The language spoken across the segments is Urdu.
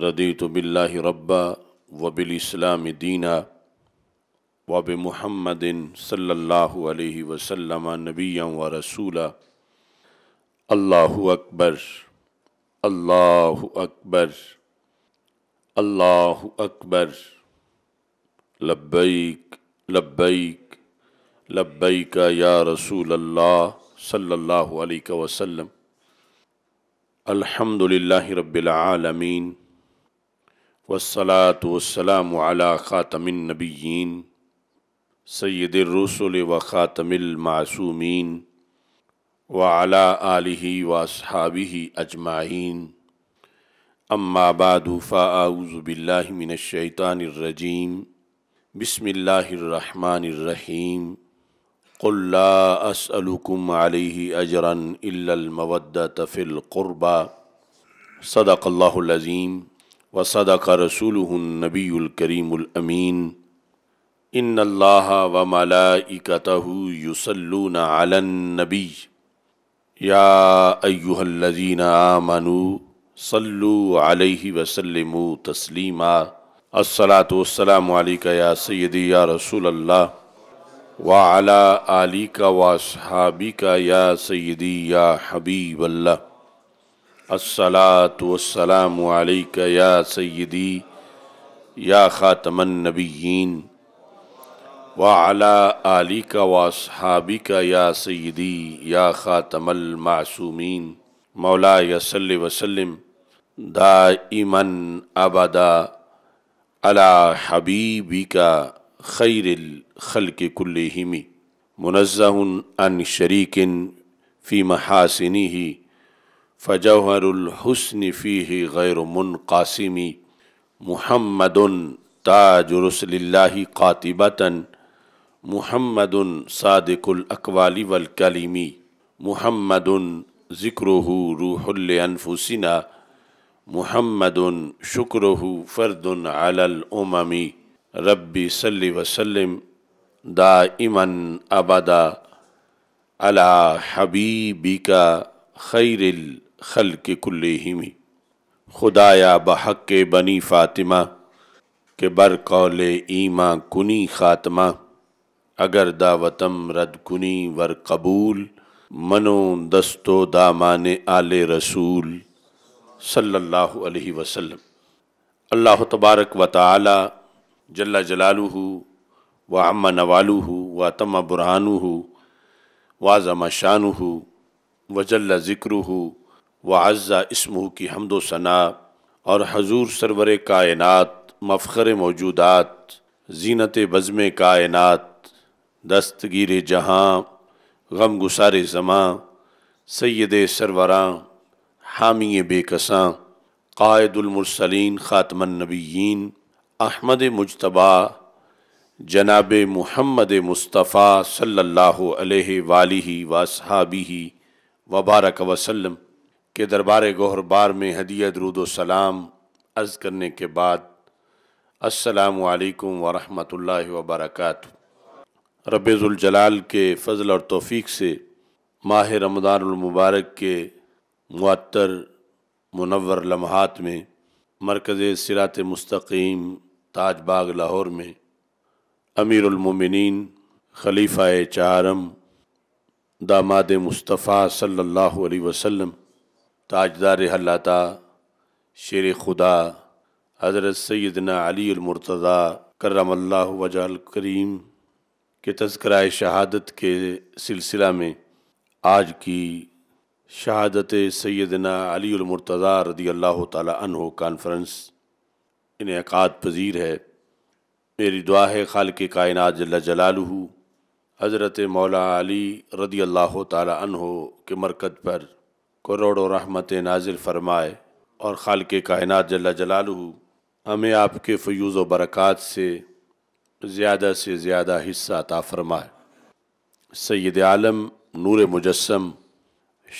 ردیت باللہ بلّہ ربا اسلام دینہ وب محمد صلی اللہ علیہ وسلم نبی و رسولہ اللہ اکبر اللہ اکبر اللہ اکبر لبیک لبیک لبیک یا رسول اللہ صلی اللہ علیہ وسلم الحمد للہ رب العالمین والصلاة والسلام على خاتم النبيين سید الرسول و وعلى آلہ واصحابہ اجمعین و بعد فاعوذ باللہ من الشیطان الرجیم بسم اللہ الرحمن الرحیم قل لا اسألكم علیہ الا المودت فی القربہ صدق اللہ العظیم و رسوله کا الکریم الکریم المین الله اللہ يصلون على النبی یا یا الذين آمنوا علیہ وسلم وسلموا تسلیم السلاۃ والسلام عليك يا یا يا رسول الله و آلی علی کا سيدي يا حبيب یا یا اللہ الصلاة والسلام علیکہ یا سیدی یا خاتم النبیین وعلا علی کا وصحابی کا یا سیدی یا خاتم المعصومین مولا یا صلی وسلم ابدا امن حبیبی کا خیر الخلق کے کلِمی عن انشریکن فی محاسنی ہی فجوہر الحسن فی غیر من قاسمی محمد تاج رسل اللہ قاتب محمد صادق الاقوال والکلیمی محمد ذکرہ روح الفسینہ محمد شکرہ فرد علی العلوم ربی صلی وسلم ابدا علی حبیبی کا خیر خیرل خلق کلیہمی خدایا خدا یا بحق بنی فاطمہ کہ بر کول کنی خاتمہ اگر دا وطم رد کنی ور قبول منو دستو دامان آل رسول صلی اللہ علیہ وسلم اللہ تبارک و تعالی جل ہُو و عم نوالو و تم برہان ہو عظم شان و جل ذکر ہو و اسمہ اسمو کی حمد و ثناء اور حضور سرور کائنات مفخر موجودات زینت بزم کائنات دستگیر جہاں غم گسار زماں سید سروراں حامی بے کساں قائد المرسلین خاتم النبیین احمد مجتبہ جناب محمد مصطفیٰ صلی اللہ علیہ ولی وا صحابی وبارک وسلم کہ دربار گوہر بار میں درود و سلام عز کرنے کے بعد السلام علیکم ورحمۃ اللہ وبرکاتہ رب الجلال کے فضل اور توفیق سے ماہ رمضان المبارک کے معطر منور لمحات میں مرکز سرات مستقیم تاج باغ لاہور میں امیر المومنین خلیفہ چارم داماد مصطفیٰ صلی اللہ علیہ وسلم تاجدار حلاتا شیر خدا حضرت سیدنا علی المرتضی کرم اللہ وجہ کریم کے تذکرہ شہادت کے سلسلہ میں آج کی شہادت سیدنا علی المرتضی رضی اللہ تعالی عنہ کانفرنس انعقاد پذیر ہے میری دعا ہے خالق کائنات جل جلالہ حضرت مولا علی رضی اللہ تعالی عنہ کے مرکز پر کروڑ و رحمت نازل فرمائے اور خالق کائنات جلا جلال ہمیں آپ کے فیوز و برکات سے زیادہ سے زیادہ حصہ عطا فرمائے سید عالم نور مجسم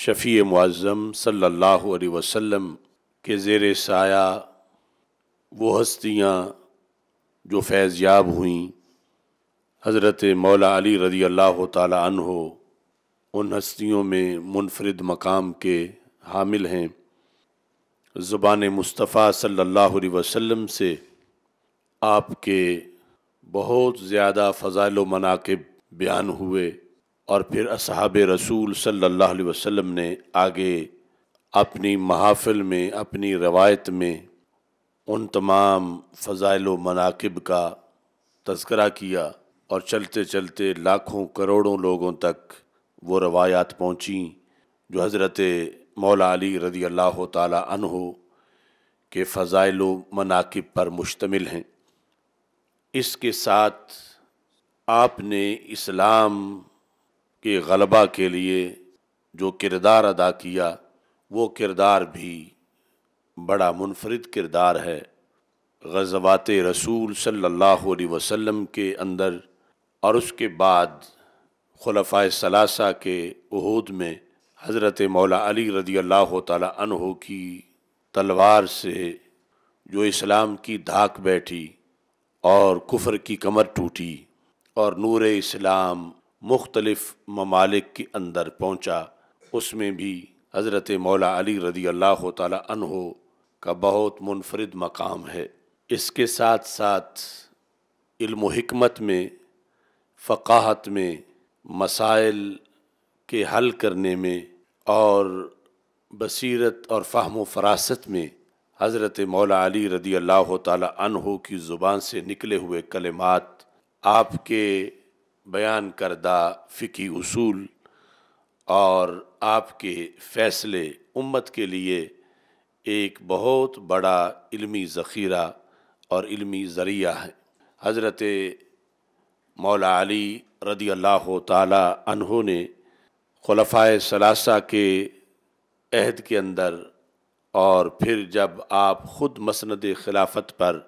شفیع معظم صلی اللہ علیہ وسلم کے زیر سایہ وہ ہستیاں جو فیض یاب ہوئیں حضرت مولا علی رضی اللہ تعالیٰ عنہ ان ہستیوں میں منفرد مقام کے حامل ہیں زبان مصطفیٰ صلی اللہ علیہ وسلم سے آپ کے بہت زیادہ فضائل و مناقب بیان ہوئے اور پھر اصحاب رسول صلی اللہ علیہ وسلم نے آگے اپنی محافل میں اپنی روایت میں ان تمام فضائل و مناقب کا تذکرہ کیا اور چلتے چلتے لاکھوں کروڑوں لوگوں تک وہ روایات پہنچیں جو حضرت مولا علی رضی اللہ تعالی عنہ کے فضائل و مناقب پر مشتمل ہیں اس کے ساتھ آپ نے اسلام کے غلبہ کے لیے جو کردار ادا کیا وہ کردار بھی بڑا منفرد کردار ہے غزوات رسول صلی اللہ علیہ وسلم کے اندر اور اس کے بعد خلفۂ ثلاثہ کے عہود میں حضرت مولا علی رضی اللہ تعالیٰ عنہ کی تلوار سے جو اسلام کی دھاک بیٹھی اور کفر کی کمر ٹوٹی اور نور اسلام مختلف ممالک کے اندر پہنچا اس میں بھی حضرت مولا علی رضی اللہ تعالیٰ عنہ کا بہت منفرد مقام ہے اس کے ساتھ ساتھ علم و حکمت میں فقاحت میں مسائل کے حل کرنے میں اور بصیرت اور فہم و فراست میں حضرت مولا علی رضی اللہ تعالی عنہ کی زبان سے نکلے ہوئے کلمات آپ کے بیان کردہ فقی اصول اور آپ کے فیصلے امت کے لیے ایک بہت بڑا علمی ذخیرہ اور علمی ذریعہ ہے حضرت مولا علی رضی اللہ تعالی عنہ نے خلفۂ ثلاثہ کے عہد کے اندر اور پھر جب آپ خود مسند خلافت پر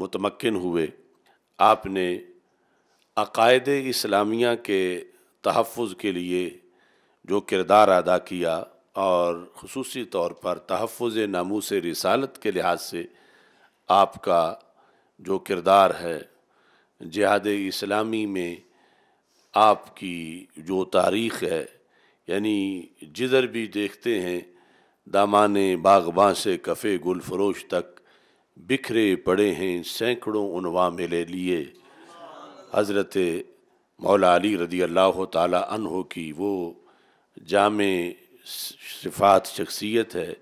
متمکن ہوئے آپ نے عقائد اسلامیہ کے تحفظ کے لیے جو کردار ادا کیا اور خصوصی طور پر تحفظ ناموس رسالت کے لحاظ سے آپ کا جو کردار ہے جہاد اسلامی میں آپ کی جو تاریخ ہے یعنی جدھر بھی دیکھتے ہیں دامان باغباں سے کفے گل فروش تک بکھرے پڑے ہیں سینکڑوں عنوا میلے لیے حضرت مولا علی رضی اللہ تعالیٰ عنہ کی وہ جامع صفات شخصیت ہے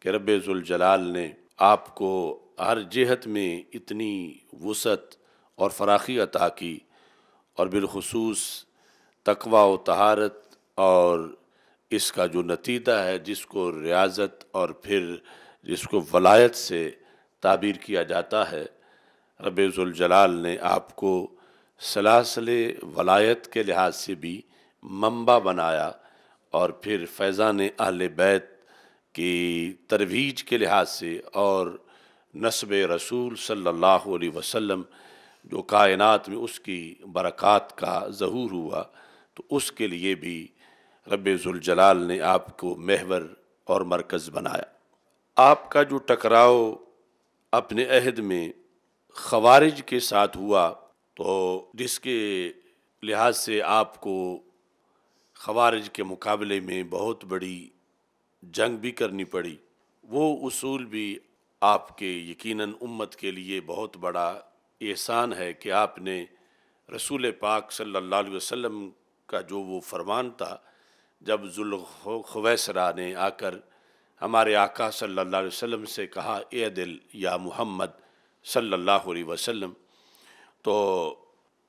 کہ رب ذوالجلال نے آپ کو ہر جہت میں اتنی وسعت اور فراخی عطا کی اور بالخصوص تقوی و تہارت اور اس کا جو نتیجہ ہے جس کو ریاضت اور پھر جس کو ولایت سے تعبیر کیا جاتا ہے رب ذوالجلال نے آپ کو سلاسل ولایت کے لحاظ سے بھی منبع بنایا اور پھر فیضان اہل بیت کی ترویج کے لحاظ سے اور نصب رسول صلی اللہ علیہ وسلم جو کائنات میں اس کی برکات کا ظہور ہوا تو اس کے لیے بھی رب ذوالجلال نے آپ کو محور اور مرکز بنایا آپ کا جو ٹکراؤ اپنے عہد میں خوارج کے ساتھ ہوا تو جس کے لحاظ سے آپ کو خوارج کے مقابلے میں بہت بڑی جنگ بھی کرنی پڑی وہ اصول بھی آپ کے یقیناً امت کے لیے بہت بڑا احسان ہے کہ آپ نے رسول پاک صلی اللہ علیہ وسلم کا جو وہ فرمان تھا جب ذوالخویسرا نے آ کر ہمارے آقا صلی اللہ علیہ وسلم سے کہا اے دل یا محمد صلی اللہ علیہ وسلم تو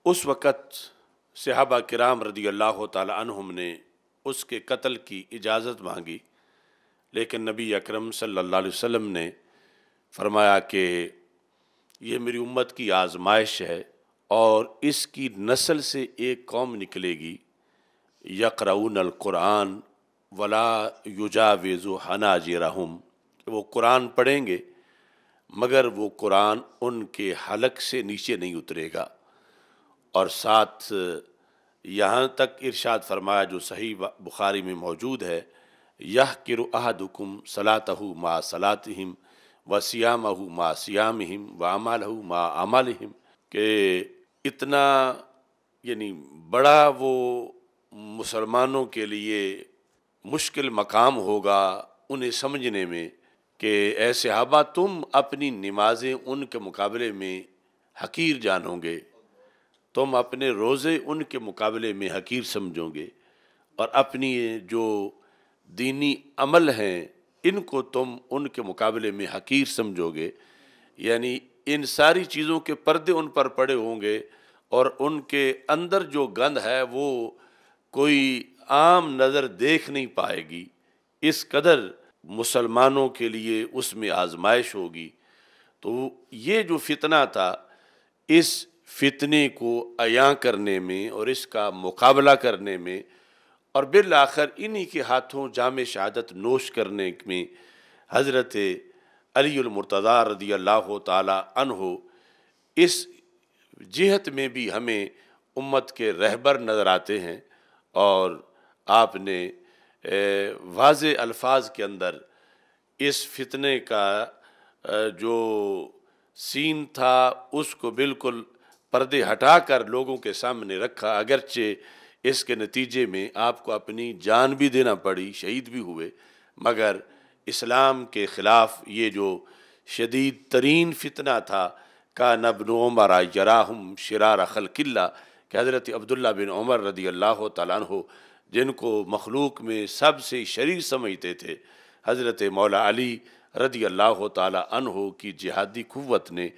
اس وقت صحابہ کرام رضی اللہ تعالی عنہم نے اس کے قتل کی اجازت مانگی لیکن نبی اکرم صلی اللہ علیہ وسلم نے فرمایا کہ یہ میری امت کی آزمائش ہے اور اس کی نسل سے ایک قوم نکلے گی یقرعون القرآن ولا یوجاویز و حنا ج رحم وہ قرآن پڑھیں گے مگر وہ قرآن ان کے حلق سے نیچے نہیں اترے گا اور ساتھ یہاں تک ارشاد فرمایا جو صحیح بخاری میں موجود ہے یہ احدکم صلاۃ ما صلاط و سیام ہو ما سیام ہم و امال ہو ما امال ہم کہ اتنا یعنی بڑا وہ مسلمانوں کے لیے مشکل مقام ہوگا انہیں سمجھنے میں کہ اے صحابہ تم اپنی نمازیں ان کے مقابلے میں حقیر جانو گے تم اپنے روزے ان کے مقابلے میں حقیر سمجھو گے اور اپنی جو دینی عمل ہیں ان کو تم ان کے مقابلے میں حقیر سمجھو گے یعنی ان ساری چیزوں کے پردے ان پر پڑے ہوں گے اور ان کے اندر جو گند ہے وہ کوئی عام نظر دیکھ نہیں پائے گی اس قدر مسلمانوں کے لیے اس میں آزمائش ہوگی تو یہ جو فتنہ تھا اس فتنے کو عیاں کرنے میں اور اس کا مقابلہ کرنے میں اور بالآخر انہی کے ہاتھوں جامع شہادت نوش کرنے میں حضرت علی المرتضیٰ رضی اللہ تعالی عنہ اس جہت میں بھی ہمیں امت کے رہبر نظر آتے ہیں اور آپ نے واضح الفاظ کے اندر اس فتنے کا جو سین تھا اس کو بالکل پردے ہٹا کر لوگوں کے سامنے رکھا اگرچہ اس کے نتیجے میں آپ کو اپنی جان بھی دینا پڑی شہید بھی ہوئے مگر اسلام کے خلاف یہ جو شدید ترین فتنہ تھا کا نبن عمر جراہم شرار خلق اللہ کہ حضرت عبداللہ بن عمر رضی اللہ تعالیٰ عنہ جن کو مخلوق میں سب سے شریک سمجھتے تھے حضرت مولا علی رضی اللہ تعالیٰ عنہ کی جہادی قوت نے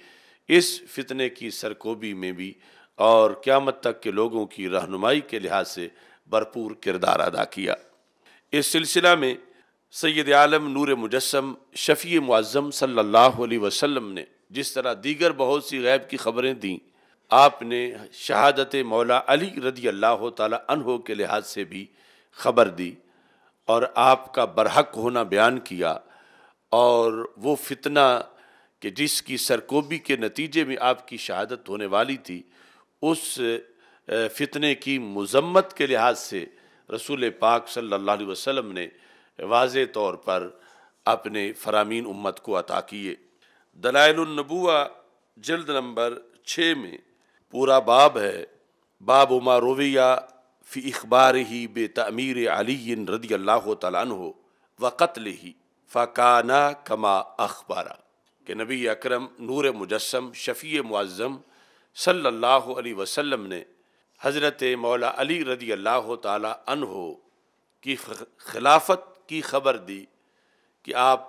اس فتنے کی سرکوبی میں بھی اور قیامت تک کے لوگوں کی رہنمائی کے لحاظ سے بھرپور کردار ادا کیا اس سلسلہ میں سید عالم نور مجسم شفیع معظم صلی اللہ علیہ وسلم نے جس طرح دیگر بہت سی غیب کی خبریں دیں آپ نے شہادت مولا علی رضی اللہ تعالی عنہ کے لحاظ سے بھی خبر دی اور آپ کا برحق ہونا بیان کیا اور وہ فتنہ کہ جس کی سرکوبی کے نتیجے میں آپ کی شہادت ہونے والی تھی اس فتنے کی مذمت کے لحاظ سے رسول پاک صلی اللہ علیہ وسلم نے واضح طور پر اپنے فرامین امت کو عطا کیے دلائل النبوہ جلد نمبر چھ میں پورا باب ہے باب ما رویہ فی اخبار ہی بے تعمیر علی رضی اللہ تعالیٰ عنہ و قتل ہی فقانہ کما اخبارہ کہ نبی اکرم نور مجسم شفیع معظم صلی اللہ علیہ وسلم نے حضرت مولا علی رضی اللہ تعالی عنہ کی خلافت کی خبر دی کہ آپ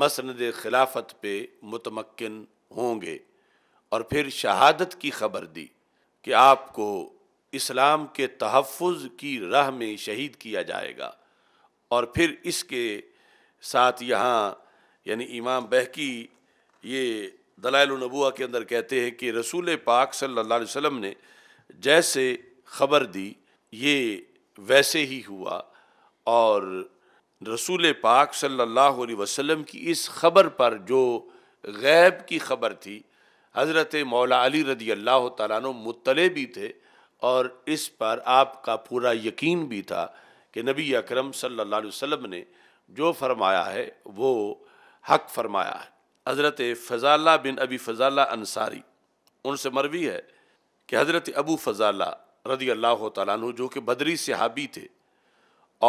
مسند خلافت پہ متمکن ہوں گے اور پھر شہادت کی خبر دی کہ آپ کو اسلام کے تحفظ کی راہ میں شہید کیا جائے گا اور پھر اس کے ساتھ یہاں یعنی امام بہکی یہ دلائل النبوا کے اندر کہتے ہیں کہ رسول پاک صلی اللہ علیہ وسلم نے جیسے خبر دی یہ ویسے ہی ہوا اور رسول پاک صلی اللہ علیہ وسلم کی اس خبر پر جو غیب کی خبر تھی حضرت مولا علی رضی اللہ تعالیٰ عنہ مطلع بھی تھے اور اس پر آپ کا پورا یقین بھی تھا کہ نبی اکرم صلی اللہ علیہ وسلم نے جو فرمایا ہے وہ حق فرمایا ہے حضرت فضالہ بن ابی فضالہ انصاری ان سے مروی ہے کہ حضرت ابو فضالہ رضی اللہ تعالیٰ عنہ جو کہ بدری صحابی تھے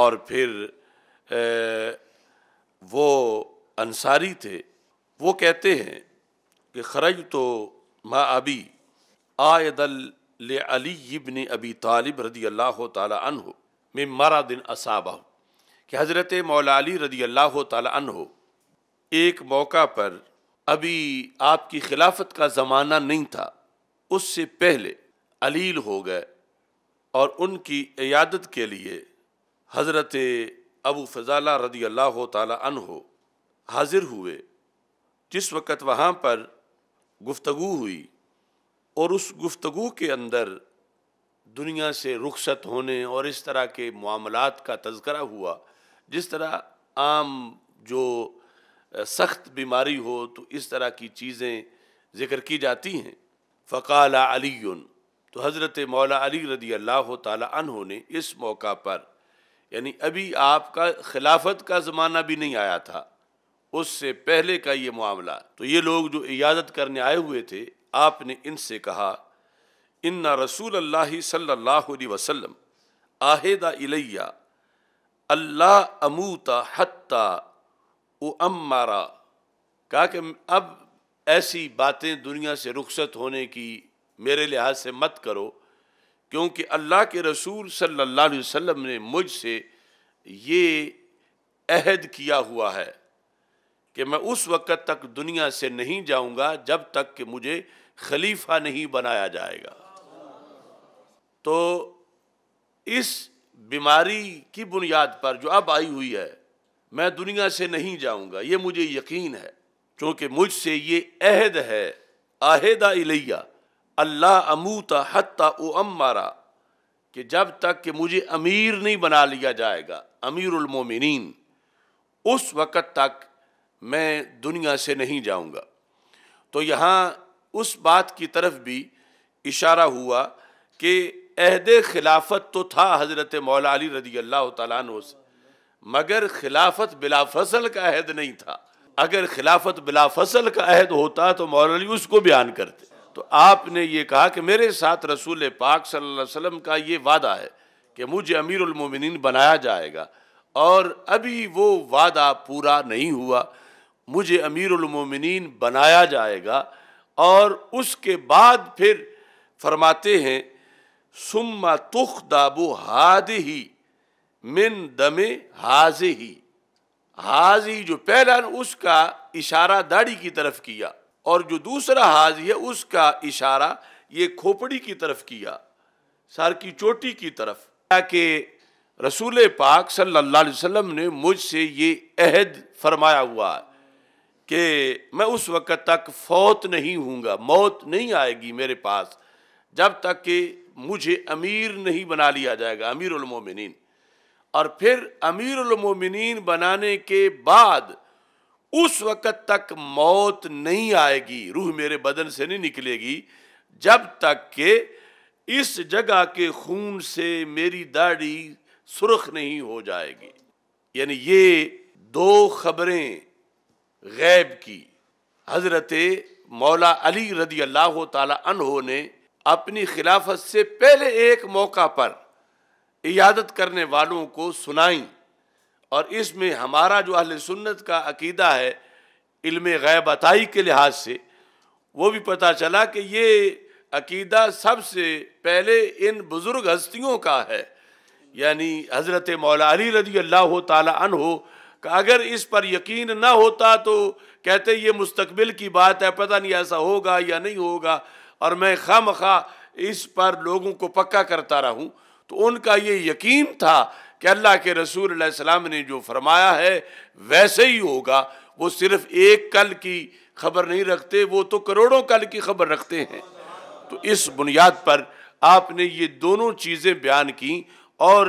اور پھر وہ انصاری تھے وہ کہتے ہیں کہ خرج تو ما ابی آئے علی ابن ابی طالب رضی اللہ تعالیٰ عنہ میں مرا دن اسابہ کہ حضرت مولا علی رضی اللہ تعالیٰ عنہ ایک موقع پر ابھی آپ کی خلافت کا زمانہ نہیں تھا اس سے پہلے علیل ہو گئے اور ان کی عیادت کے لیے حضرت ابو فضالہ رضی اللہ تعالی عنہ حاضر ہوئے جس وقت وہاں پر گفتگو ہوئی اور اس گفتگو کے اندر دنیا سے رخصت ہونے اور اس طرح کے معاملات کا تذکرہ ہوا جس طرح عام جو سخت بیماری ہو تو اس طرح کی چیزیں ذکر کی جاتی ہیں فقال علی تو حضرت مولا علی رضی اللہ تعالی عنہ نے اس موقع پر یعنی ابھی آپ کا خلافت کا زمانہ بھی نہیں آیا تھا اس سے پہلے کا یہ معاملہ تو یہ لوگ جو اجازت کرنے آئے ہوئے تھے آپ نے ان سے کہا ان رسول اللہ صلی اللہ علیہ وسلم آہدہ الیہ اللہ اموتا حتیٰ او ام مارا کہا کہ اب ایسی باتیں دنیا سے رخصت ہونے کی میرے لحاظ سے مت کرو کیونکہ اللہ کے رسول صلی اللہ علیہ وسلم نے مجھ سے یہ عہد کیا ہوا ہے کہ میں اس وقت تک دنیا سے نہیں جاؤں گا جب تک کہ مجھے خلیفہ نہیں بنایا جائے گا تو اس بیماری کی بنیاد پر جو اب آئی ہوئی ہے میں دنیا سے نہیں جاؤں گا یہ مجھے یقین ہے چونکہ مجھ سے یہ عہد ہے عہدہ الیہ اللہ اموتا حتیٰ او امارا کہ جب تک کہ مجھے امیر نہیں بنا لیا جائے گا امیر المومنین اس وقت تک میں دنیا سے نہیں جاؤں گا تو یہاں اس بات کی طرف بھی اشارہ ہوا کہ عہد خلافت تو تھا حضرت مولا علی رضی اللہ تعالیٰ عنہ سے مگر خلافت بلا فصل کا عہد نہیں تھا اگر خلافت بلا فصل کا عہد ہوتا تو علی اس کو بیان کرتے تو آپ نے یہ کہا کہ میرے ساتھ رسول پاک صلی اللہ علیہ وسلم کا یہ وعدہ ہے کہ مجھے امیر المومنین بنایا جائے گا اور ابھی وہ وعدہ پورا نہیں ہوا مجھے امیر المومنین بنایا جائے گا اور اس کے بعد پھر فرماتے ہیں سما تخ دابو ہاد ہی من دم حاض ہی جو پہلا اس کا اشارہ داڑھی کی طرف کیا اور جو دوسرا حاضی ہے اس کا اشارہ یہ کھوپڑی کی طرف کیا سار کی چوٹی کی طرف تاکہ رسول پاک صلی اللہ علیہ وسلم نے مجھ سے یہ عہد فرمایا ہوا کہ میں اس وقت تک فوت نہیں ہوں گا موت نہیں آئے گی میرے پاس جب تک کہ مجھے امیر نہیں بنا لیا جائے گا امیر المومنین اور پھر امیر المومنین بنانے کے بعد اس وقت تک موت نہیں آئے گی روح میرے بدن سے نہیں نکلے گی جب تک کہ اس جگہ کے خون سے میری داڑھی سرخ نہیں ہو جائے گی یعنی یہ دو خبریں غیب کی حضرت مولا علی رضی اللہ تعالی عنہ نے اپنی خلافت سے پہلے ایک موقع پر عیادت کرنے والوں کو سنائیں اور اس میں ہمارا جو اہل سنت کا عقیدہ ہے علم غیب عطائی کے لحاظ سے وہ بھی پتہ چلا کہ یہ عقیدہ سب سے پہلے ان بزرگ ہستیوں کا ہے یعنی حضرت مولا علی رضی اللہ تعالی عنہ کہ اگر اس پر یقین نہ ہوتا تو کہتے یہ مستقبل کی بات ہے پتہ نہیں ایسا ہوگا یا نہیں ہوگا اور میں مخواہ اس پر لوگوں کو پکا کرتا رہوں تو ان کا یہ یقین تھا کہ اللہ کے رسول علیہ السلام نے جو فرمایا ہے ویسے ہی ہوگا وہ صرف ایک کل کی خبر نہیں رکھتے وہ تو کروڑوں کل کی خبر رکھتے ہیں تو اس بنیاد پر آپ نے یہ دونوں چیزیں بیان کیں اور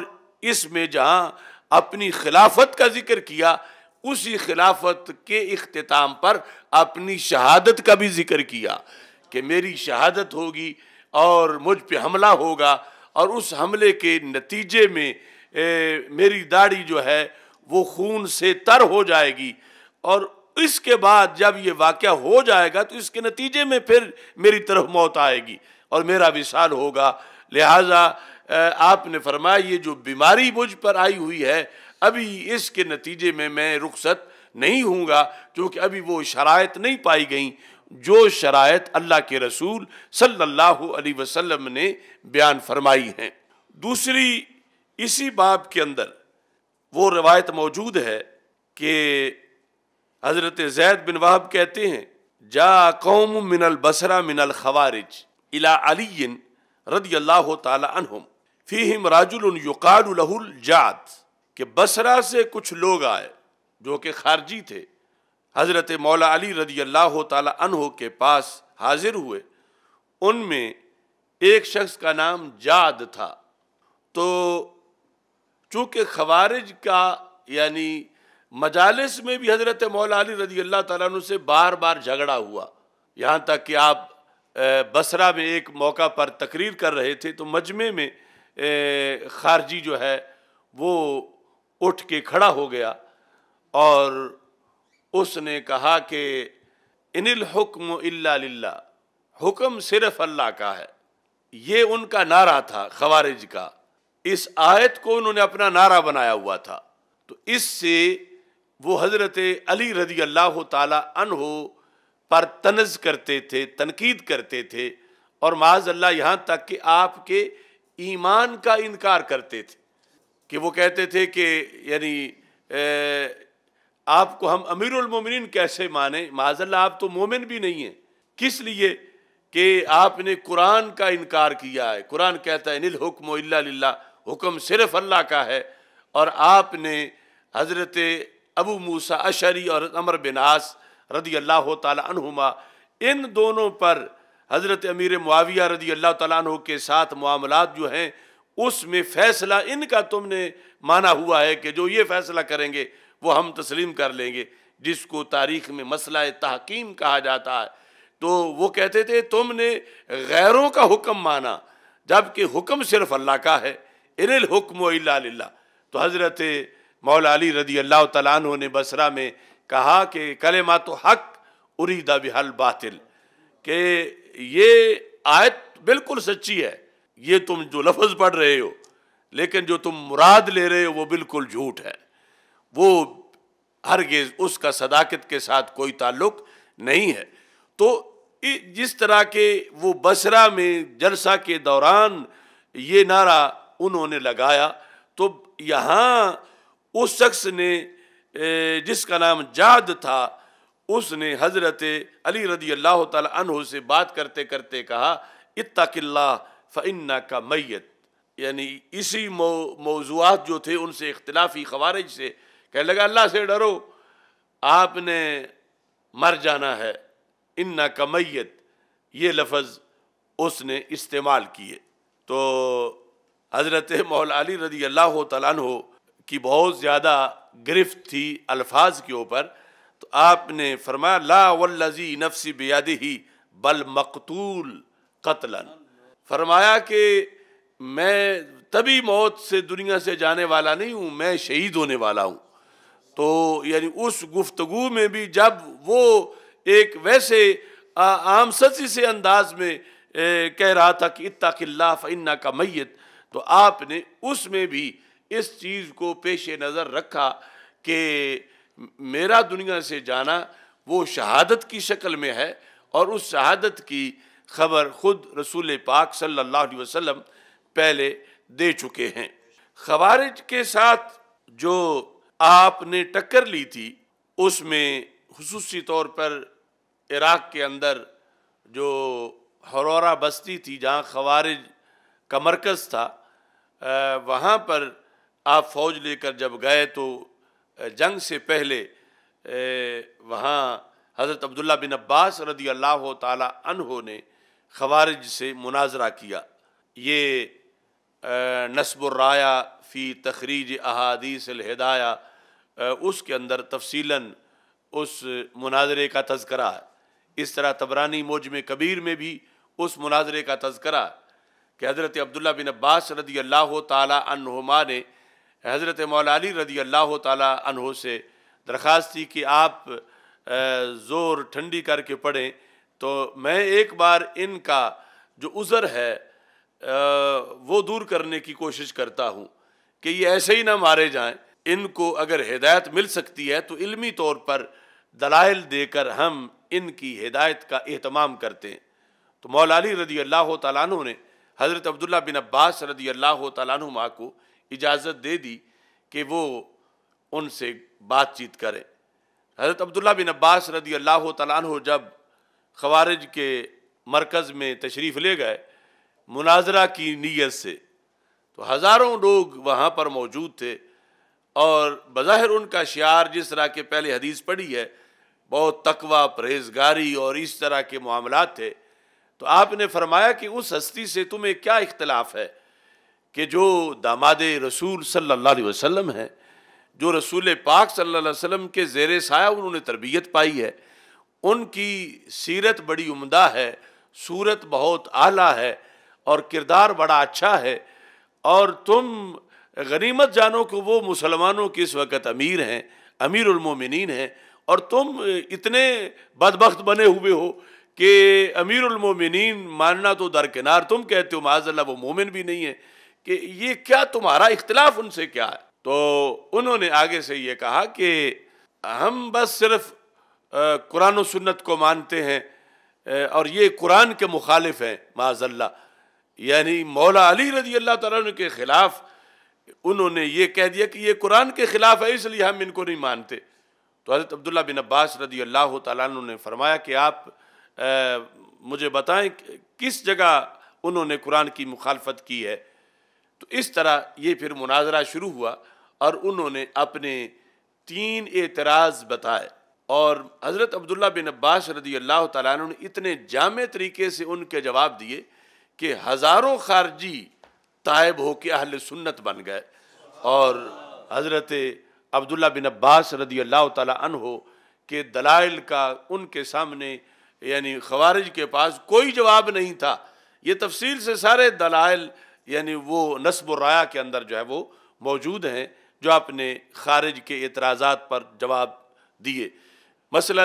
اس میں جہاں اپنی خلافت کا ذکر کیا اسی خلافت کے اختتام پر اپنی شہادت کا بھی ذکر کیا کہ میری شہادت ہوگی اور مجھ پہ حملہ ہوگا اور اس حملے کے نتیجے میں میری داڑھی جو ہے وہ خون سے تر ہو جائے گی اور اس کے بعد جب یہ واقعہ ہو جائے گا تو اس کے نتیجے میں پھر میری طرف موت آئے گی اور میرا وصال ہوگا لہٰذا آپ نے فرمایا یہ جو بیماری مجھ پر آئی ہوئی ہے ابھی اس کے نتیجے میں میں رخصت نہیں ہوں گا کیونکہ ابھی وہ شرائط نہیں پائی گئیں جو شرائط اللہ کے رسول صلی اللہ علیہ وسلم نے بیان فرمائی ہیں دوسری اسی باب کے اندر وہ روایت موجود ہے کہ حضرت زید بن وحب کہتے ہیں جا قوم من البسرہ من الخوارج الی علی رضی اللہ تعالی عنہم فیہم راجل یقال له الجاد کہ بسرہ سے کچھ لوگ آئے جو کہ خارجی تھے حضرت مولا علی رضی اللہ تعالی عنہ کے پاس حاضر ہوئے ان میں ایک شخص کا نام جاد تھا تو چونکہ خوارج کا یعنی مجالس میں بھی حضرت مولا علی رضی اللہ تعالیٰ عنہ سے بار بار جھگڑا ہوا یہاں تک کہ آپ بصرہ میں ایک موقع پر تقریر کر رہے تھے تو مجمع میں خارجی جو ہے وہ اٹھ کے کھڑا ہو گیا اور اس نے کہا کہ ان الحکم اللہ للہ حکم صرف اللہ کا ہے یہ ان کا نعرہ تھا خوارج کا اس آیت کو انہوں نے اپنا نعرہ بنایا ہوا تھا تو اس سے وہ حضرت علی رضی اللہ تعالی عنہ پر تنز کرتے تھے تنقید کرتے تھے اور معاذ اللہ یہاں تک کہ آپ کے ایمان کا انکار کرتے تھے کہ وہ کہتے تھے کہ یعنی آپ کو ہم امیر المومنین کیسے مانیں معذ اللہ آپ تو مومن بھی نہیں ہیں کس لیے کہ آپ نے قرآن کا انکار کیا ہے قرآن کہتا ہے حکم اللہ للہ حکم صرف اللہ کا ہے اور آپ نے حضرت ابو موسا اشری اور امر بناس رضی اللہ تعالیٰ عنہما ان دونوں پر حضرت امیر معاویہ رضی اللہ تعالیٰ عنہ کے ساتھ معاملات جو ہیں اس میں فیصلہ ان کا تم نے مانا ہوا ہے کہ جو یہ فیصلہ کریں گے وہ ہم تسلیم کر لیں گے جس کو تاریخ میں مسئلہ تحکیم کہا جاتا ہے تو وہ کہتے تھے تم نے غیروں کا حکم مانا جب کہ حکم صرف اللہ کا ہے ان الحکم و الا اللہ تو حضرت مولا علی رضی اللہ تعالیٰ عنہ نے بسرہ میں کہا کہ کلمات و حق اریدا بحل باطل کہ یہ آیت بالکل سچی ہے یہ تم جو لفظ پڑھ رہے ہو لیکن جو تم مراد لے رہے ہو وہ بالکل جھوٹ ہے وہ ہرگز اس کا صداقت کے ساتھ کوئی تعلق نہیں ہے تو جس طرح کے وہ بصرہ میں جلسہ کے دوران یہ نعرہ انہوں نے لگایا تو یہاں اس شخص نے جس کا نام جاد تھا اس نے حضرت علی رضی اللہ تعالی عنہ سے بات کرتے کرتے کہا اتق اتنا کا میت یعنی اسی موضوعات جو تھے ان سے اختلافی خوارج سے کہہ لگا اللہ سے ڈرو آپ نے مر جانا ہے ان کمیت یہ لفظ اس نے استعمال کیے تو حضرت مولا علی رضی اللہ تعالیٰ عنہ کی بہت زیادہ گرفت تھی الفاظ کے اوپر تو آپ نے فرمایا والذی نفسی بیادی ہی بل مقتول قتل فرمایا کہ میں تبھی موت سے دنیا سے جانے والا نہیں ہوں میں شہید ہونے والا ہوں تو یعنی اس گفتگو میں بھی جب وہ ایک ویسے عام سچی سے انداز میں کہہ رہا تھا کہ اللہ انا کا میت تو آپ نے اس میں بھی اس چیز کو پیش نظر رکھا کہ میرا دنیا سے جانا وہ شہادت کی شکل میں ہے اور اس شہادت کی خبر خود رسول پاک صلی اللہ علیہ وسلم پہلے دے چکے ہیں خوارج کے ساتھ جو آپ نے ٹکر لی تھی اس میں خصوصی طور پر عراق کے اندر جو حرورہ بستی تھی جہاں خوارج کا مرکز تھا وہاں پر آپ فوج لے کر جب گئے تو جنگ سے پہلے وہاں حضرت عبداللہ بن عباس رضی اللہ تعالی عنہ نے خوارج سے مناظرہ کیا یہ نصب الرایہ فی تخریج احادیث الہدایہ اس کے اندر تفصیل اس مناظرے کا تذکرہ ہے اس طرح تبرانی موج میں کبیر میں بھی اس مناظرے کا تذکرہ ہے کہ حضرت عبداللہ بن عباس رضی اللہ تعالیٰ عنہما نے حضرت مولا علی رضی اللہ تعالیٰ عنہ سے درخواست تھی کہ آپ زور ٹھنڈی کر کے پڑھیں تو میں ایک بار ان کا جو عذر ہے وہ دور کرنے کی کوشش کرتا ہوں کہ یہ ایسے ہی نہ مارے جائیں ان کو اگر ہدایت مل سکتی ہے تو علمی طور پر دلائل دے کر ہم ان کی ہدایت کا اہتمام کرتے ہیں تو مولا علی رضی اللہ تعالیٰ عنہ نے حضرت عبداللہ بن عباس رضی اللہ تعالیٰ ماں کو اجازت دے دی کہ وہ ان سے بات چیت کریں حضرت عبداللہ بن عباس رضی اللہ تعالیٰ عنہ جب خوارج کے مرکز میں تشریف لے گئے مناظرہ کی نیت سے تو ہزاروں لوگ وہاں پر موجود تھے اور بظاہر ان کا شعار جس طرح کے پہلے حدیث پڑی ہے بہت تقوی پرہیزگاری اور اس طرح کے معاملات تھے تو آپ نے فرمایا کہ اس ہستی سے تمہیں کیا اختلاف ہے کہ جو داماد رسول صلی اللہ علیہ وسلم ہے جو رسول پاک صلی اللہ علیہ وسلم کے زیر سایہ انہوں نے تربیت پائی ہے ان کی سیرت بڑی عمدہ ہے صورت بہت اعلیٰ ہے اور کردار بڑا اچھا ہے اور تم غنیمت جانو کہ وہ مسلمانوں کے اس وقت امیر ہیں امیر المومنین ہیں اور تم اتنے بدبخت بنے ہوئے ہو کہ امیر المومنین ماننا تو درکنار تم کہتے ہو معاذ اللہ وہ مومن بھی نہیں ہے کہ یہ کیا تمہارا اختلاف ان سے کیا ہے تو انہوں نے آگے سے یہ کہا کہ ہم بس صرف قرآن و سنت کو مانتے ہیں اور یہ قرآن کے مخالف ہیں معاذ اللہ یعنی مولا علی رضی اللہ تعالیٰ کے خلاف انہوں نے یہ کہہ دیا کہ یہ قرآن کے خلاف ہے اس لیے ہم ان کو نہیں مانتے تو حضرت عبداللہ بن عباس رضی اللہ تعالیٰ عنہ نے فرمایا کہ آپ مجھے بتائیں کس جگہ انہوں نے قرآن کی مخالفت کی ہے تو اس طرح یہ پھر مناظرہ شروع ہوا اور انہوں نے اپنے تین اعتراض بتائے اور حضرت عبداللہ بن عباس رضی اللہ تعالیٰ عنہ نے اتنے جامع طریقے سے ان کے جواب دیے کہ ہزاروں خارجی تائب ہو کے اہل سنت بن گئے اور حضرت عبداللہ بن عباس رضی اللہ تعالیٰ عنہ کے دلائل کا ان کے سامنے یعنی خوارج کے پاس کوئی جواب نہیں تھا یہ تفصیل سے سارے دلائل یعنی وہ نصب و رایہ کے اندر جو ہے وہ موجود ہیں جو آپ نے خارج کے اعتراضات پر جواب دیے مثلا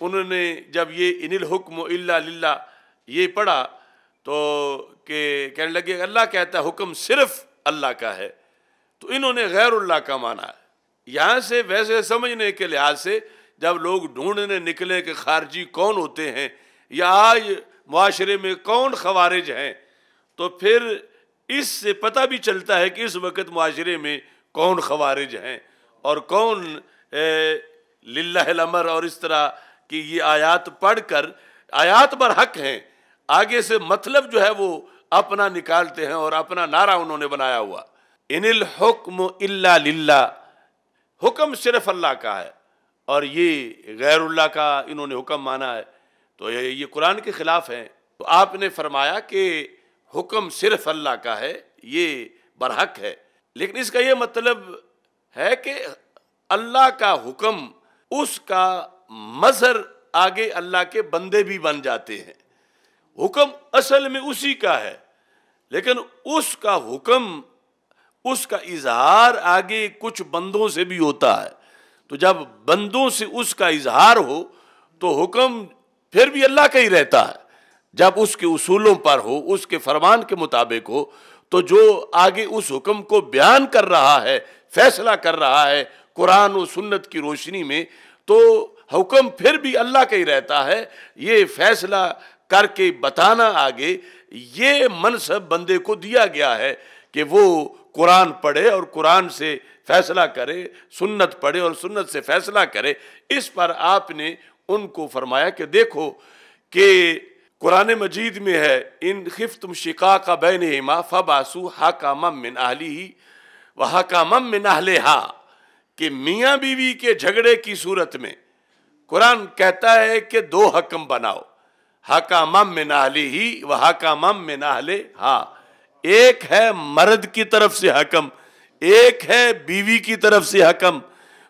انہوں نے جب یہ ان الحکم اللہ یہ پڑھا تو کہ کہنے لگے اللہ کہتا ہے حکم صرف اللہ کا ہے تو انہوں نے غیر اللہ کا مانا ہے یہاں سے ویسے سمجھنے کے لحاظ سے جب لوگ ڈھونڈنے نکلے کہ خارجی کون ہوتے ہیں یا آج معاشرے میں کون خوارج ہیں تو پھر اس سے پتہ بھی چلتا ہے کہ اس وقت معاشرے میں کون خوارج ہیں اور کون الامر اور اس طرح کہ یہ آیات پڑھ کر آیات پر حق ہیں آگے سے مطلب جو ہے وہ اپنا نکالتے ہیں اور اپنا نعرہ انہوں نے بنایا ہوا ان الحکم اللہ للہ حکم صرف اللہ کا ہے اور یہ غیر اللہ کا انہوں نے حکم مانا ہے تو یہ قرآن کے خلاف ہیں تو آپ نے فرمایا کہ حکم صرف اللہ کا ہے یہ برحق ہے لیکن اس کا یہ مطلب ہے کہ اللہ کا حکم اس کا مظہر آگے اللہ کے بندے بھی بن جاتے ہیں حکم اصل میں اسی کا ہے لیکن اس کا حکم اس کا اظہار آگے کچھ بندوں سے بھی ہوتا ہے تو جب بندوں سے اس کا اظہار ہو تو حکم پھر بھی اللہ کا ہی رہتا ہے جب اس کے اصولوں پر ہو اس کے فرمان کے مطابق ہو تو جو آگے اس حکم کو بیان کر رہا ہے فیصلہ کر رہا ہے قرآن و سنت کی روشنی میں تو حکم پھر بھی اللہ کا ہی رہتا ہے یہ فیصلہ کر کے بتانا آگے یہ منصب بندے کو دیا گیا ہے کہ وہ قرآن پڑھے اور قرآن سے فیصلہ کرے سنت پڑھے اور سنت سے فیصلہ کرے اس پر آپ نے ان کو فرمایا کہ دیکھو کہ قرآن مجید میں ہے ان خفتم شقا کا بین ہیما فباسو ہا کا مم میں نہلی ہی وہ ہاکہ مملے ہا کہ میاں بیوی کے جھگڑے کی صورت میں قرآن کہتا ہے کہ دو حکم بناؤ من میں ہی و حکامم مم میں ہا ایک ہے مرد کی طرف سے حکم ایک ہے بیوی کی طرف سے حکم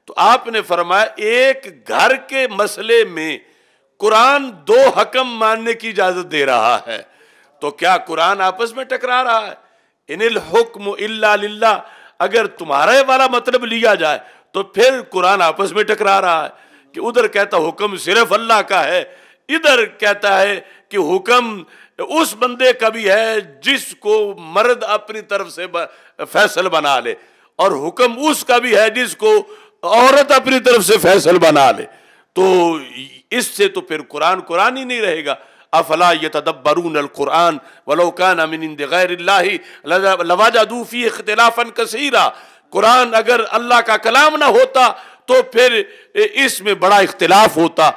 تو آپ نے فرمایا ایک گھر کے مسئلے میں قرآن دو حکم ماننے کی اجازت دے رہا ہے تو کیا قرآن آپس میں ٹکرا رہا ہے ان الحکم اللہ للہ اگر تمہارے والا مطلب لیا جائے تو پھر قرآن آپس میں ٹکرا رہا ہے کہ ادھر کہتا حکم صرف اللہ کا ہے ادھر کہتا ہے کہ حکم اس بندے کا بھی ہے جس کو مرد اپنی طرف سے فیصل بنا لے اور حکم اس کا بھی ہے جس کو عورت اپنی طرف سے فیصل بنا لے تو اس سے تو پھر قرآن قرآن ہی نہیں رہے گا افلا یتدبرون القرآن ولو من غیر اللہ لواجہ دوفی اختلافا کثیرا قرآن اگر اللہ کا کلام نہ ہوتا تو پھر اس میں بڑا اختلاف ہوتا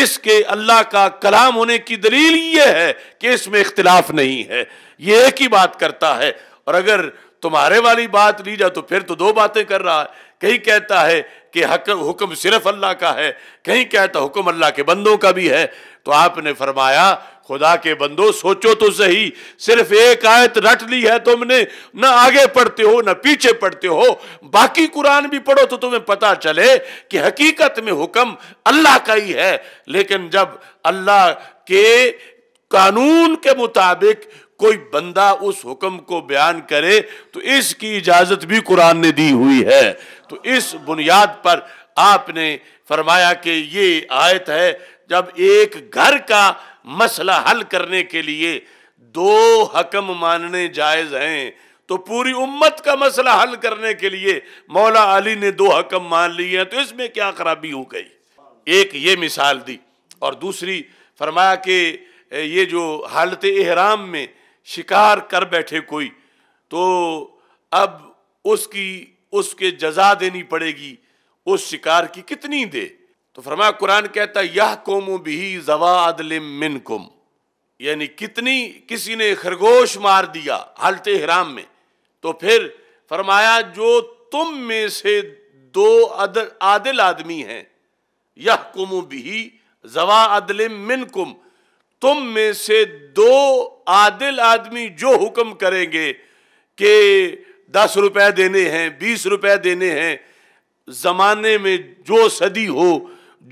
اس کے اللہ کا کلام ہونے کی دلیل یہ ہے کہ اس میں اختلاف نہیں ہے یہ ایک ہی بات کرتا ہے اور اگر تمہارے والی بات لی جائے تو پھر تو دو باتیں کر رہا ہے کہیں کہتا ہے کہ حکم صرف اللہ کا ہے کہیں کہتا حکم اللہ کے بندوں کا بھی ہے تو آپ نے فرمایا خدا کے بندو سوچو تو صحیح صرف ایک آیت رٹ لی ہے تم نے نہ آگے پڑھتے ہو نہ پیچھے پڑھتے ہو باقی قرآن بھی پڑھو تو تمہیں پتا چلے کہ حقیقت میں حکم اللہ اللہ کا ہی ہے لیکن جب کے قانون کے مطابق کوئی بندہ اس حکم کو بیان کرے تو اس کی اجازت بھی قرآن نے دی ہوئی ہے تو اس بنیاد پر آپ نے فرمایا کہ یہ آیت ہے جب ایک گھر کا مسئلہ حل کرنے کے لیے دو حکم ماننے جائز ہیں تو پوری امت کا مسئلہ حل کرنے کے لیے مولا علی نے دو حکم مان لی ہیں تو اس میں کیا خرابی ہو گئی ایک یہ مثال دی اور دوسری فرمایا کہ یہ جو حالت احرام میں شکار کر بیٹھے کوئی تو اب اس کی اس کے جزا دینی پڑے گی اس شکار کی کتنی دے تو فرمایا قرآن کہتا ہے یہ قوم و بھی زوا عدل من کم یعنی کتنی کسی نے خرگوش مار دیا حالت حرام میں تو پھر فرمایا جو تم میں سے دو عادل آدمی ہیں یہ قوم و بھی زوا عدل من کم تم میں سے دو عادل آدمی جو حکم کریں گے کہ دس روپے دینے ہیں بیس روپے دینے ہیں زمانے میں جو صدی ہو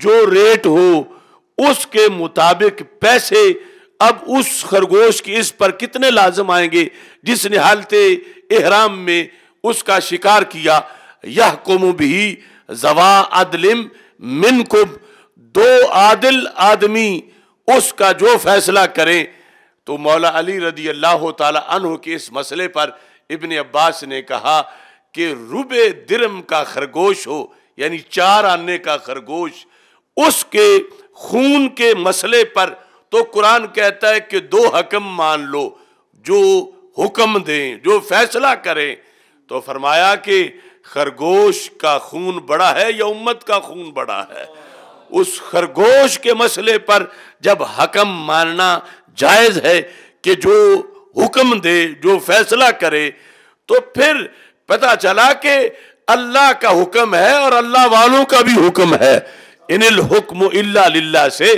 جو ریٹ ہو اس کے مطابق پیسے اب اس خرگوش کی اس پر کتنے لازم آئیں گے جس نے حالت احرام میں اس کا شکار کیا یہ کم بھی زوا عدلم دو عادل آدمی اس کا جو فیصلہ کریں تو مولا علی رضی اللہ تعالی عنہ کے اس مسئلے پر ابن عباس نے کہا کہ رب درم کا خرگوش ہو یعنی چار آنے کا خرگوش اس کے خون کے مسئلے پر تو قرآن کہتا ہے کہ دو حکم مان لو جو حکم دیں جو فیصلہ کریں تو فرمایا کہ خرگوش کا خون بڑا ہے یا امت کا خون بڑا ہے اس خرگوش کے مسئلے پر جب حکم ماننا جائز ہے کہ جو حکم دے جو فیصلہ کرے تو پھر پتا چلا کہ اللہ کا حکم ہے اور اللہ والوں کا بھی حکم ہے ان الحکم اللہ سے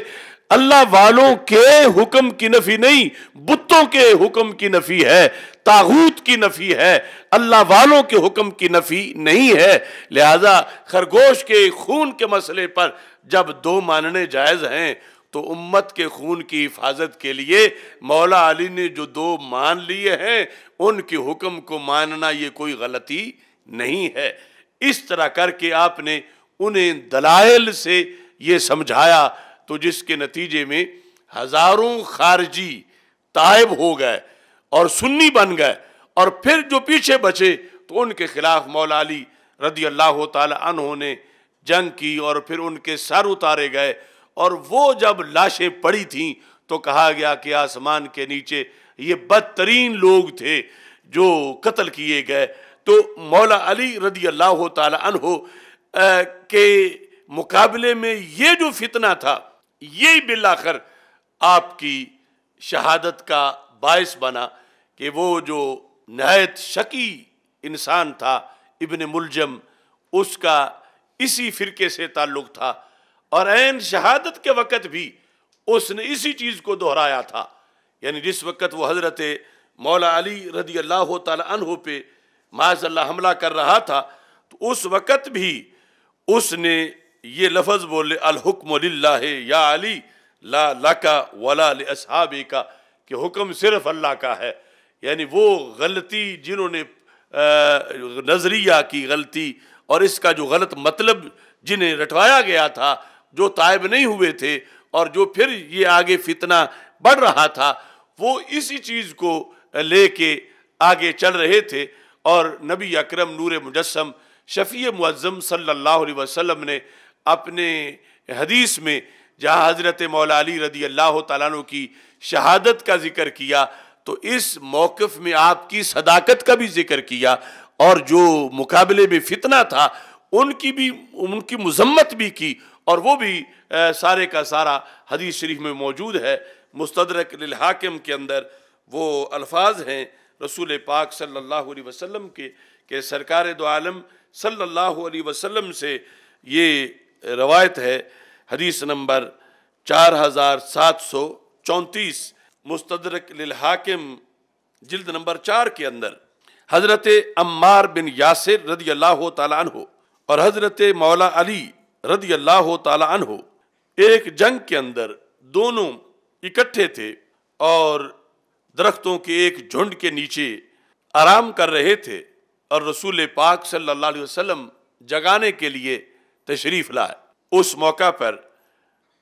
اللہ والوں کے حکم کی نفی نہیں بتوں کے حکم کی نفی ہے تاغوت کی نفی ہے اللہ والوں کے حکم کی نفی نہیں ہے لہذا خرگوش کے خون کے مسئلے پر جب دو ماننے جائز ہیں تو امت کے خون کی حفاظت کے لیے مولا علی نے جو دو مان لیے ہیں ان کے حکم کو ماننا یہ کوئی غلطی نہیں ہے اس طرح کر کے آپ نے انہیں دلائل سے یہ سمجھایا تو جس کے نتیجے میں ہزاروں خارجی تائب ہو گئے اور سنی بن گئے اور پھر جو پیچھے بچے تو ان کے خلاف مولا علی رضی اللہ تعالی عنہ نے جنگ کی اور پھر ان کے سر اتارے گئے اور وہ جب لاشیں پڑی تھیں تو کہا گیا کہ آسمان کے نیچے یہ بدترین لوگ تھے جو قتل کیے گئے تو مولا علی رضی اللہ تعالی عنہ کے مقابلے میں یہ جو فتنہ تھا یہ بالآخر آپ کی شہادت کا باعث بنا کہ وہ جو نہایت شکی انسان تھا ابن ملجم اس کا اسی فرقے سے تعلق تھا اور این شہادت کے وقت بھی اس نے اسی چیز کو دہرایا تھا یعنی جس وقت وہ حضرت مولا علی رضی اللہ تعالی عنہ پہ معاذ اللہ حملہ کر رہا تھا تو اس وقت بھی اس نے یہ لفظ بولے الحکم للہ یا علی لا لکا ولا علیہ کا کہ حکم صرف اللہ کا ہے یعنی وہ غلطی جنہوں نے نظریہ کی غلطی اور اس کا جو غلط مطلب جنہیں رٹوایا گیا تھا جو طائب نہیں ہوئے تھے اور جو پھر یہ آگے فتنہ بڑھ رہا تھا وہ اسی چیز کو لے کے آگے چل رہے تھے اور نبی اکرم نور مجسم شفیع معظم صلی اللہ علیہ وسلم نے اپنے حدیث میں جہاں حضرت مولا علی رضی اللہ تعالیٰ عنہ کی شہادت کا ذکر کیا تو اس موقف میں آپ کی صداقت کا بھی ذکر کیا اور جو مقابلے میں فتنہ تھا ان کی بھی ان کی مذمت بھی کی اور وہ بھی سارے کا سارا حدیث شریف میں موجود ہے مستدرک للحاکم کے اندر وہ الفاظ ہیں رسول پاک صلی اللہ علیہ وسلم کے کہ سرکار دو عالم صلی اللہ علیہ وسلم سے یہ روایت ہے حدیث نمبر چار ہزار سات سو چونتیس مستدرک للحاکم جلد نمبر چار کے اندر حضرت عمار بن یاسر رضی اللہ تعالیٰ عنہ اور حضرت مولا علی رضی اللہ تعالیٰ عنہ ایک جنگ کے اندر دونوں اکٹھے تھے اور درختوں کے ایک جھنڈ کے نیچے آرام کر رہے تھے اور رسول پاک صلی اللہ علیہ وسلم جگانے کے لیے تشریف لائے اس موقع پر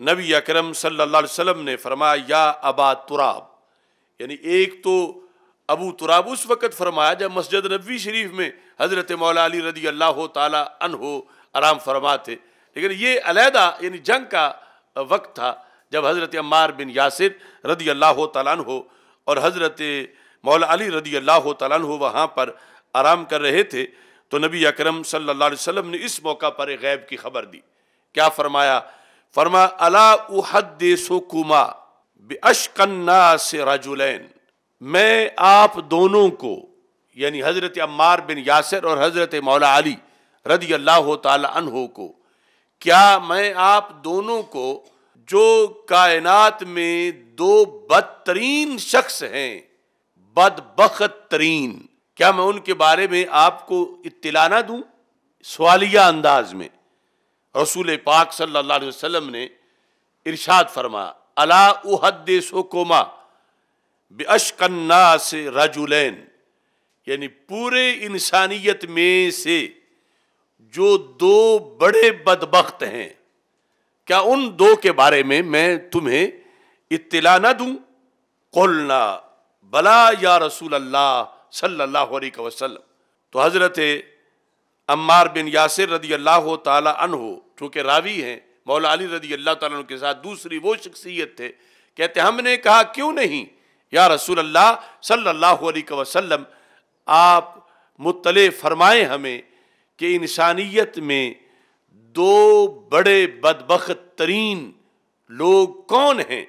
نبی اکرم صلی اللہ علیہ وسلم نے فرمایا یا ابا تراب یعنی ایک تو ابو تراب اس وقت فرمایا جب مسجد نبوی شریف میں حضرت مولا علی رضی اللہ تعالیٰ عنہ آرام فرما تھے لیکن یہ علیحدہ یعنی جنگ کا وقت تھا جب حضرت عمار بن یاسر رضی اللہ تعالیٰ عنہ اور حضرت مولا علی رضی اللہ تعالیٰ عنہ وہاں پر آرام کر رہے تھے تو نبی اکرم صلی اللہ علیہ وسلم نے اس موقع پر غیب کی خبر دی کیا فرمایا فرما میں آپ دونوں کو یعنی حضرت عمار بن یاسر اور حضرت مولا علی رضی اللہ تعالی عنہ کو کیا میں آپ دونوں کو جو کائنات میں دو بدترین شخص ہیں بد بخت ترین کیا میں ان کے بارے میں آپ کو اطلاع نہ دوں سوالیہ انداز میں رسول پاک صلی اللہ علیہ وسلم نے ارشاد فرما احد وما بے اشکنا سے رجولین یعنی پورے انسانیت میں سے جو دو بڑے بدبخت ہیں کیا ان دو کے بارے میں میں تمہیں اطلاع نہ دوں کولنا بلا یا رسول اللہ صلی اللہ علیہ وسلم تو حضرت عمار بن یاسر رضی اللہ تعالی عنہ چونکہ راوی ہیں مولا علی رضی اللہ تعالیٰ کے ساتھ دوسری وہ شخصیت تھے کہتے ہم نے کہا کیوں نہیں یا رسول اللہ صلی اللہ علیہ وسلم آپ مطلع فرمائیں ہمیں کہ انسانیت میں دو بڑے بدبخت ترین لوگ کون ہیں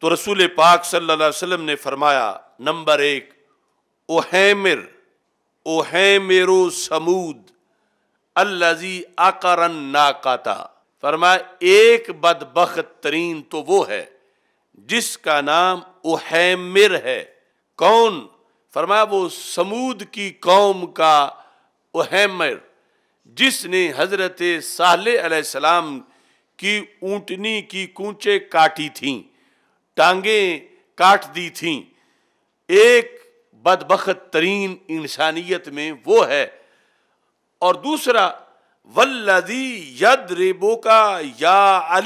تو رسول پاک صلی اللہ علیہ وسلم نے فرمایا نمبر ایک اوہیمر اوہیمر و سمود اللہ زی اکرن ناکاتا فرما ایک بدبخت ترین تو وہ ہے جس کا نام اوہیمر ہے کون فرما وہ سمود کی قوم کا اوہیمر جس نے حضرت صالح علیہ السلام کی اونٹنی کی کونچے کاٹی تھیں ٹانگیں کاٹ دی تھیں ایک بدبخت ترین انسانیت میں وہ ہے اور دوسرا ولدی ید ریبو کا یا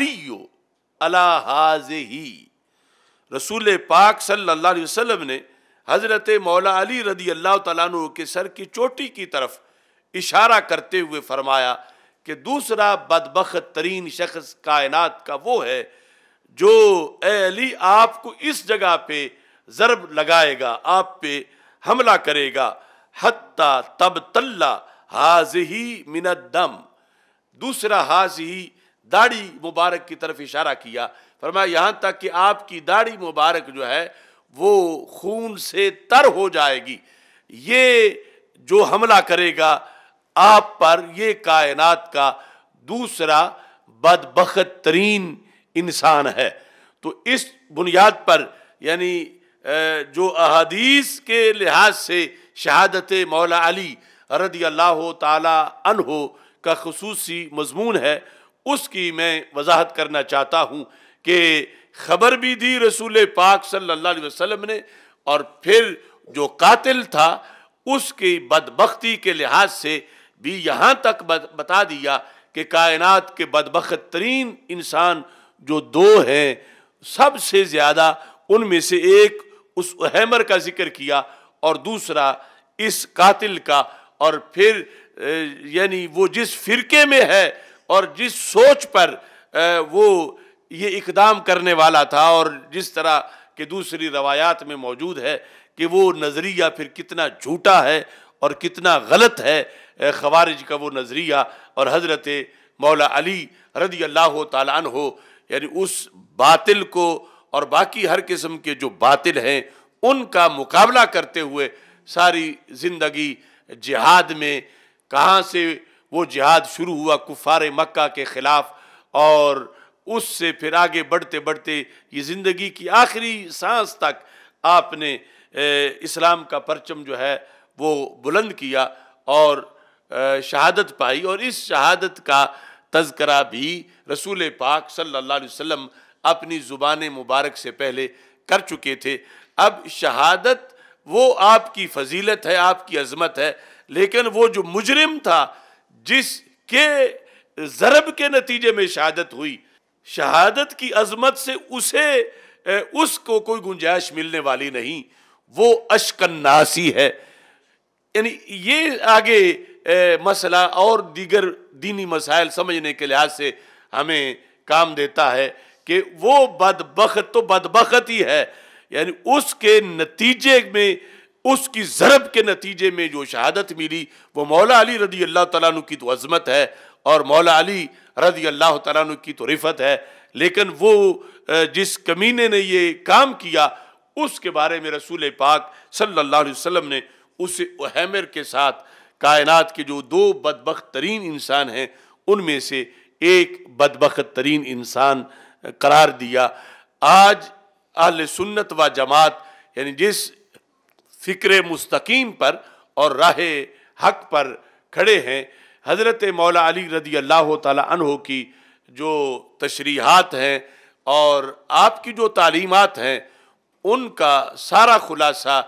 ہی رسول پاک صلی اللہ علیہ وسلم نے حضرت مولا علی رضی اللہ تعالیٰ عنہ کے سر کی چوٹی کی طرف اشارہ کرتے ہوئے فرمایا کہ دوسرا بدبخت ترین شخص کائنات کا وہ ہے جو اے علی آپ کو اس جگہ پہ ضرب لگائے گا آپ پہ حملہ کرے گا حتیٰ تب تلّہ حاض ہی من دم دوسرا ہاض ہی داڑھی مبارک کی طرف اشارہ کیا فرمایا یہاں تک کہ آپ کی داڑھی مبارک جو ہے وہ خون سے تر ہو جائے گی یہ جو حملہ کرے گا آپ پر یہ کائنات کا دوسرا بدبخت ترین انسان ہے تو اس بنیاد پر یعنی جو احادیث کے لحاظ سے شہادت مولا علی رضی اللہ تعالی عنہ کا خصوصی مضمون ہے اس کی میں وضاحت کرنا چاہتا ہوں کہ خبر بھی دی رسول پاک صلی اللہ علیہ وسلم نے اور پھر جو قاتل تھا اس کی بدبختی کے لحاظ سے بھی یہاں تک بتا دیا کہ کائنات کے بدبخت ترین انسان جو دو ہیں سب سے زیادہ ان میں سے ایک اس ہیمر کا ذکر کیا اور دوسرا اس قاتل کا اور پھر یعنی وہ جس فرقے میں ہے اور جس سوچ پر وہ یہ اقدام کرنے والا تھا اور جس طرح کہ دوسری روایات میں موجود ہے کہ وہ نظریہ پھر کتنا جھوٹا ہے اور کتنا غلط ہے خوارج کا وہ نظریہ اور حضرت مولا علی رضی اللہ تعالیٰ عنہ یعنی اس باطل کو اور باقی ہر قسم کے جو باطل ہیں ان کا مقابلہ کرتے ہوئے ساری زندگی جہاد میں کہاں سے وہ جہاد شروع ہوا کفار مکہ کے خلاف اور اس سے پھر آگے بڑھتے بڑھتے یہ زندگی کی آخری سانس تک آپ نے اسلام کا پرچم جو ہے وہ بلند کیا اور شہادت پائی اور اس شہادت کا تذکرہ بھی رسول پاک صلی اللہ علیہ وسلم اپنی زبان مبارک سے پہلے کر چکے تھے اب شہادت وہ آپ کی فضیلت ہے آپ کی عظمت ہے لیکن وہ جو مجرم تھا جس کے ضرب کے نتیجے میں شہادت ہوئی شہادت کی عظمت سے اسے اس کو کوئی گنجائش ملنے والی نہیں وہ اشکناسی ہے یعنی یہ آگے مسئلہ اور دیگر دینی مسائل سمجھنے کے لحاظ سے ہمیں کام دیتا ہے کہ وہ بدبخت تو بدبخت ہی ہے یعنی اس کے نتیجے میں اس کی ضرب کے نتیجے میں جو شہادت ملی وہ مولا علی رضی اللہ تعالیٰ عنہ کی تو عظمت ہے اور مولا علی رضی اللہ تعالیٰ عنہ کی تو رفت ہے لیکن وہ جس کمینے نے یہ کام کیا اس کے بارے میں رسول پاک صلی اللہ علیہ وسلم نے اس احمر کے ساتھ کائنات کے جو دو بدبخت ترین انسان ہیں ان میں سے ایک بدبخت ترین انسان قرار دیا آج اہل سنت و جماعت یعنی جس فکر مستقیم پر اور راہ حق پر کھڑے ہیں حضرت مولا علی رضی اللہ تعالی عنہ کی جو تشریحات ہیں اور آپ کی جو تعلیمات ہیں ان کا سارا خلاصہ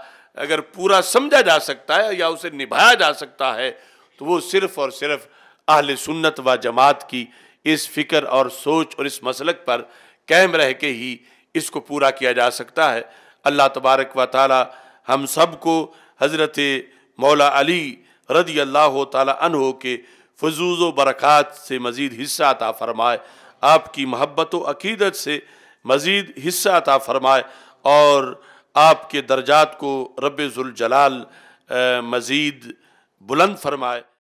اگر پورا سمجھا جا سکتا ہے یا اسے نبھایا جا سکتا ہے تو وہ صرف اور صرف اہل سنت و جماعت کی اس فکر اور سوچ اور اس مسلک پر قائم رہ کے ہی اس کو پورا کیا جا سکتا ہے اللہ تبارک و تعالی ہم سب کو حضرت مولا علی رضی اللہ تعالی عنہ کے فضوز و برکات سے مزید حصہ عطا فرمائے آپ کی محبت و عقیدت سے مزید حصہ عطا فرمائے اور آپ کے درجات کو رب ذوالجلال مزید بلند فرمائے